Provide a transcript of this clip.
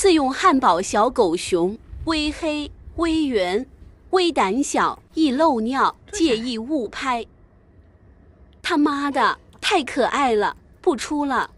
自用汉堡小狗熊，微黑、微圆、微胆小，易漏尿，介意勿拍。他妈的，太可爱了，不出了。